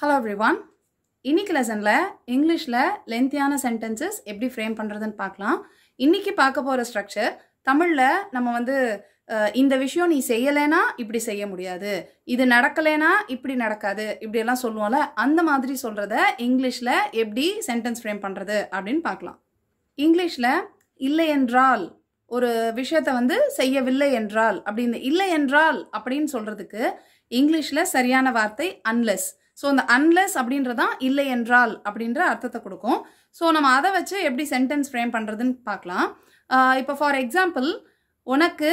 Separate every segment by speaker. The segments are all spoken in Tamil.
Speaker 1: ஹலோ எவ்ரிவான் இன்னைக்கு லெசனில் இங்கிலீஷில் லென்த்தியான சென்டென்சஸ் எப்படி ஃப்ரேம் பண்ணுறதுன்னு பார்க்கலாம் இன்றைக்கி பார்க்க போகிற ஸ்ட்ரக்சர் தமிழில் நம்ம வந்து இந்த விஷயம் நீ செய்யலைனா இப்படி செய்ய முடியாது இது நடக்கலைனா இப்படி நடக்காது இப்படியெல்லாம் சொல்லுவோம்ல அந்த மாதிரி சொல்கிறத இங்கிலீஷில் எப்படி சென்டென்ஸ் ஃப்ரேம் பண்ணுறது அப்படின்னு பார்க்கலாம் இங்கிலீஷில் இல்லை என்றால் ஒரு விஷயத்த வந்து செய்யவில்லை என்றால் அப்படின்னு இல்லை என்றால் அப்படின்னு சொல்கிறதுக்கு இங்கிலீஷில் சரியான வார்த்தை அன்லெஸ் ஸோ இந்த அன்லெஸ் அப்படின்றதான் இல்லை என்றால் அப்படின்ற அர்த்தத்தை கொடுக்கும் ஸோ நம்ம அதை வச்சு எப்படி சென்டென்ஸ் ஃப்ரேம் பண்ணுறதுன்னு பார்க்கலாம் இப்போ ஃபார் எக்ஸாம்பிள் உனக்கு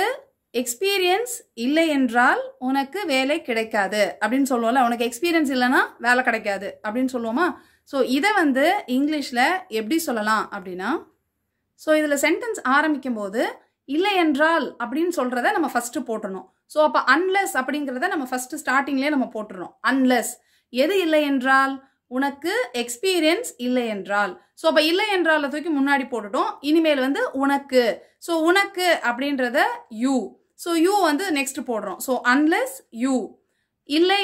Speaker 1: எக்ஸ்பீரியன்ஸ் இல்லை என்றால் உனக்கு வேலை கிடைக்காது அப்படின்னு சொல்லுவோம்ல உனக்கு எக்ஸ்பீரியன்ஸ் இல்லைன்னா வேலை கிடைக்காது அப்படின்னு சொல்லுவோமா ஸோ இதை வந்து இங்கிலீஷில் எப்படி சொல்லலாம் அப்படின்னா ஸோ இதில் சென்டென்ஸ் ஆரம்பிக்கும் போது இல்லை என்றால் அப்படின்னு சொல்கிறத நம்ம ஃபஸ்ட்டு போட்டணும் ஸோ அப்போ அன்லெஸ் அப்படிங்கிறத நம்ம ஃபஸ்ட்டு ஸ்டார்டிங்லேயே நம்ம போட்டுடணும் அன்லெஸ் எது இல்லை என்றால் உனக்கு எக்ஸ்பீரியன்ஸ் இல்லை என்றால் ஸோ அப்போ இல்லை என்றால தூக்கி முன்னாடி போட்டுட்டோம் இனிமேல் வந்து உனக்கு ஸோ உனக்கு அப்படின்றத யூ ஸோ யூ வந்து நெக்ஸ்ட் போடுறோம் ஸோ அன்லெஸ் யூ இல்லை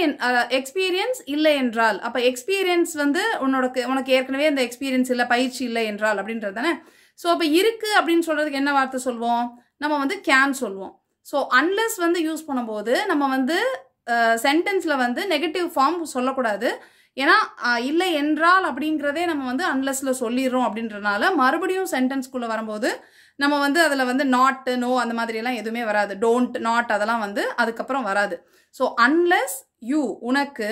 Speaker 1: எக்ஸ்பீரியன்ஸ் இல்லை என்றால் அப்போ எக்ஸ்பீரியன்ஸ் வந்து உன்னோட உனக்கு ஏற்கனவே அந்த எக்ஸ்பீரியன்ஸ் இல்லை பயிற்சி இல்லை என்றால் அப்படின்றது தானே ஸோ அப்போ இருக்குது அப்படின்னு சொல்கிறதுக்கு என்ன வார்த்தை சொல்வோம் நம்ம வந்து கேன் சொல்லுவோம் ஸோ அன்லெஸ் வந்து யூஸ் பண்ணும்போது நம்ம வந்து சென்டென்ஸில் வந்து நெகட்டிவ் ஃபார்ம் சொல்லக்கூடாது ஏன்னா இல்லை என்றால் அப்படிங்கிறதே நம்ம வந்து அன்லஸில் சொல்லிடுறோம் அப்படின்றனால மறுபடியும் சென்டென்ஸ்குள்ளே வரும்போது நம்ம வந்து அதில் வந்து நாட்டு நோ அந்த மாதிரிலாம் எதுவுமே வராது டோன்ட் நாட் அதெல்லாம் வந்து அதுக்கப்புறம் வராது ஸோ அன்லஸ் யூ உனக்கு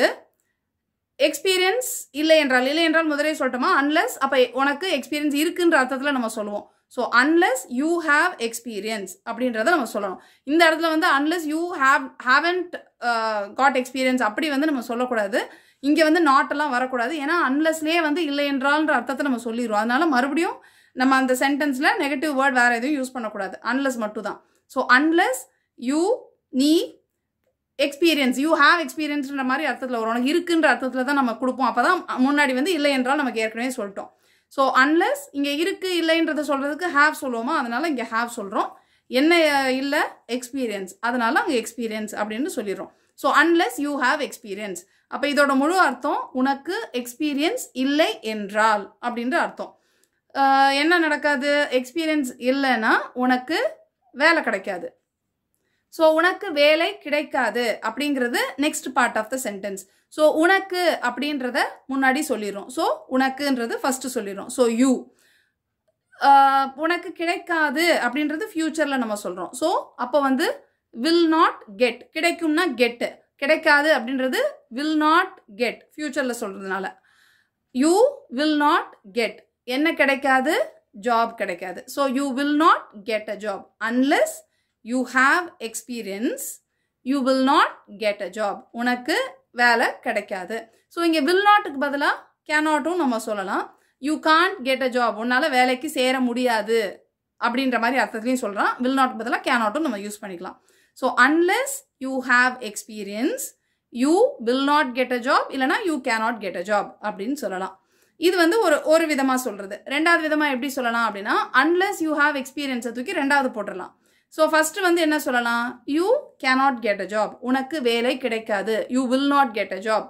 Speaker 1: எக்ஸ்பீரியன்ஸ் இல்லை என்றால் இல்லை என்றால் முதலே சொல்லட்டோமா அன்லஸ் அப்போ உனக்கு எக்ஸ்பீரியன்ஸ் இருக்குன்ற அர்த்தத்தில் நம்ம சொல்லுவோம் so unless you have experience அப்படின்றத நம்ம சொல்லணும் இந்த இடத்துல வந்து unless you have haven't got experience அப்படி வந்து நம்ம சொல்லக்கூடாது இங்கே வந்து நாட்டெல்லாம் வரக்கூடாது ஏன்னா அன்லெஸ்லேயே வந்து இல்லை என்றால்ன்ற அர்த்தத்தை நம்ம சொல்லிடுவோம் அதனால மறுபடியும் நம்ம அந்த சென்டென்ஸில் நெகட்டிவ் வேர்ட் வேறு எதுவும் யூஸ் பண்ணக்கூடாது அன்லெஸ் மட்டும் தான் ஸோ அன்லெஸ் யூ நீ எக்ஸ்பீரியன்ஸ் யூ ஹாவ் எக்ஸ்பீரியன்ஸ்ன்ற மாதிரி அர்த்தத்தில் வரும் உனக்கு இருக்குன்ற அர்த்தத்தில் தான் நம்ம கொடுப்போம் அப்போ தான் முன்னாடி வந்து இல்லை என்றால் நமக்கு ஏற்கனவே சொல்லிட்டோம் ஸோ அன்லஸ் இங்கே இருக்குது இல்லைன்றத சொல்கிறதுக்கு ஹேவ் சொல்லுவோமா அதனால் இங்கே ஹேவ் சொல்கிறோம் என்ன இல்லை எக்ஸ்பீரியன்ஸ் அதனால் அங்கே எக்ஸ்பீரியன்ஸ் அப்படின்னு சொல்லிடுறோம் so unless you have experience அப்போ இதோட முழு அர்த்தம் உனக்கு எக்ஸ்பீரியன்ஸ் இல்லை என்றால் அப்படின்ற அர்த்தம் என்ன நடக்காது எக்ஸ்பீரியன்ஸ் இல்லைன்னா உனக்கு வேலை கிடைக்காது ஸோ உனக்கு வேலை கிடைக்காது அப்படிங்கிறது next part of the sentence so உனக்கு அப்படின்றத முன்னாடி சொல்லிடுறோம் ஸோ உனக்குன்றது ஃபஸ்ட்டு சொல்லிடுறோம் ஸோ யூ உனக்கு கிடைக்காது அப்படின்றது ஃப்யூச்சரில் நம்ம சொல்கிறோம் ஸோ அப்போ வந்து வில் நாட் கெட் கிடைக்கும்னா கெட்டு கிடைக்காது அப்படின்றது வில் நாட் கெட் ஃப்யூச்சரில் சொல்கிறதுனால யூ வில் நாட் கெட் என்ன கிடைக்காது ஜாப் கிடைக்காது so you will not get a job unless you have experience you will not get a job உனக்கு வேலை கிடைக்காது ஸோ இங்கே வில் நாட்டுக்கு பதிலாக கேனாட்டும் நம்ம சொல்லலாம் you can't get a job உன்னால் வேலைக்கு சேர முடியாது அப்படின்ற மாதிரி அர்த்தத்துலையும் சொல்கிறான் வில் நாட் பதிலாக கேனாட்டும் நம்ம யூஸ் பண்ணிக்கலாம் so unless you have experience you will not get a job இல்லைனா you cannot get a job அப்படின்னு சொல்லலாம் இது வந்து ஒரு ஒரு விதமாக சொல்கிறது ரெண்டாவது விதமாக எப்படி சொல்லலாம் அப்படின்னா அன்லெஸ் யூ ஹாவ் எக்ஸ்பீரியன்ஸை தூக்கி ரெண்டாவது போட்டுடலாம் ஸோ ஃபஸ்ட்டு வந்து என்ன சொல்லலாம் you cannot get a job உனக்கு வேலை கிடைக்காது you will not get a job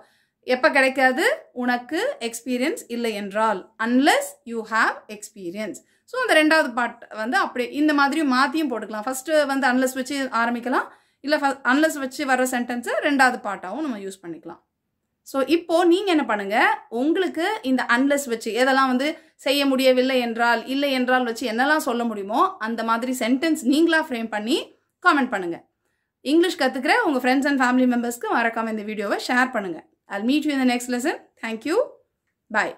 Speaker 1: எப்போ கிடைக்காது உனக்கு எக்ஸ்பீரியன்ஸ் இல்லை என்றால் unless you have experience so அந்த ரெண்டாவது பார்ட் வந்து அப்படியே இந்த மாதிரியும் மாற்றியும் போட்டுக்கலாம் ஃபஸ்ட்டு வந்து அன்லெஸ் வச்சு ஆரம்பிக்கலாம் இல்லை ஃப அன்லெஸ் வச்சு வர சென்டென்ஸை ரெண்டாவது பார்ட்டாகவும் நம்ம யூஸ் பண்ணிக்கலாம் ஸோ இப்போது நீங்கள் என்ன பண்ணுங்கள் உங்களுக்கு இந்த அன்லெஸ் வச்சு எதெல்லாம் வந்து செய்ய முடியவில்லை என்றால் இல்லை என்றால் வச்சு என்னெல்லாம் சொல்ல முடியுமோ அந்த மாதிரி சென்டென்ஸ் நீங்களாக ஃப்ரேம் பண்ணி காமெண்ட் பண்ணுங்கள் இங்கிலீஷ் கற்றுக்கிற உங்கள் ஃப்ரெண்ட்ஸ் அண்ட் ஃபேமிலி மெம்பர்ஸ்க்கு மறக்காமல் இந்த வீடியோவை ஷேர் பண்ணுங்கள் அல் மீட் யூ இந்த நெக்ஸ்ட் லெசன் தேங்க்யூ பாய்